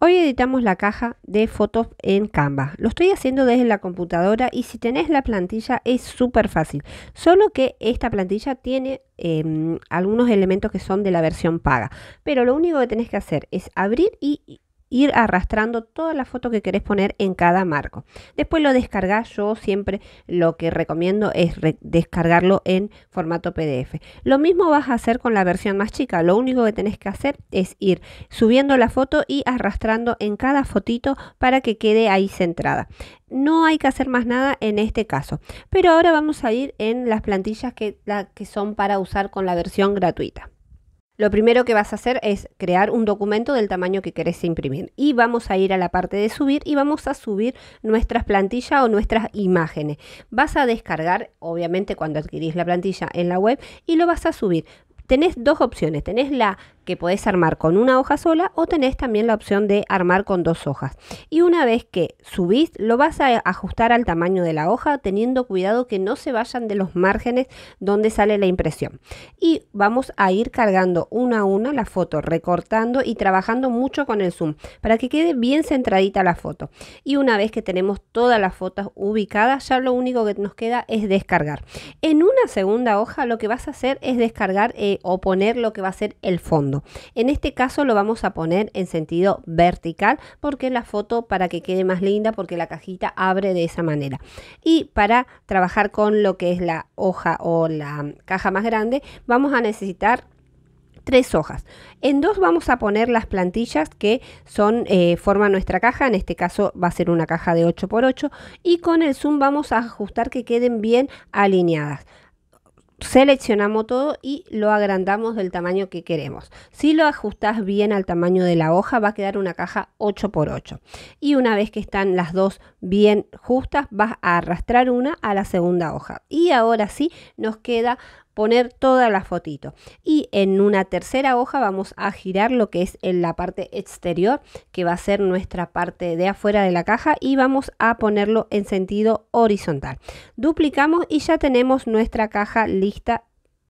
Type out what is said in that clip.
Hoy editamos la caja de fotos en Canva. Lo estoy haciendo desde la computadora y si tenés la plantilla es súper fácil. Solo que esta plantilla tiene em, algunos elementos que son de la versión paga. Pero lo único que tenés que hacer es abrir y ir arrastrando toda la foto que querés poner en cada marco. Después lo descargas, yo siempre lo que recomiendo es descargarlo en formato PDF. Lo mismo vas a hacer con la versión más chica, lo único que tenés que hacer es ir subiendo la foto y arrastrando en cada fotito para que quede ahí centrada. No hay que hacer más nada en este caso, pero ahora vamos a ir en las plantillas que son para usar con la versión gratuita lo primero que vas a hacer es crear un documento del tamaño que querés imprimir. Y vamos a ir a la parte de subir y vamos a subir nuestras plantillas o nuestras imágenes. Vas a descargar, obviamente, cuando adquirís la plantilla en la web y lo vas a subir. Tenés dos opciones, tenés la que podés armar con una hoja sola o tenés también la opción de armar con dos hojas. Y una vez que subís, lo vas a ajustar al tamaño de la hoja, teniendo cuidado que no se vayan de los márgenes donde sale la impresión. Y vamos a ir cargando una a una la foto, recortando y trabajando mucho con el zoom para que quede bien centradita la foto. Y una vez que tenemos todas las fotos ubicadas, ya lo único que nos queda es descargar. En una segunda hoja lo que vas a hacer es descargar eh, o poner lo que va a ser el fondo. En este caso lo vamos a poner en sentido vertical porque la foto para que quede más linda porque la cajita abre de esa manera. Y para trabajar con lo que es la hoja o la caja más grande vamos a necesitar tres hojas. En dos vamos a poner las plantillas que son eh, forman nuestra caja, en este caso va a ser una caja de 8x8 y con el zoom vamos a ajustar que queden bien alineadas seleccionamos todo y lo agrandamos del tamaño que queremos. Si lo ajustas bien al tamaño de la hoja va a quedar una caja 8x8. Y una vez que están las dos bien justas vas a arrastrar una a la segunda hoja. Y ahora sí nos queda poner toda la fotitos. Y en una tercera hoja vamos a girar lo que es en la parte exterior, que va a ser nuestra parte de afuera de la caja y vamos a ponerlo en sentido horizontal. Duplicamos y ya tenemos nuestra caja lista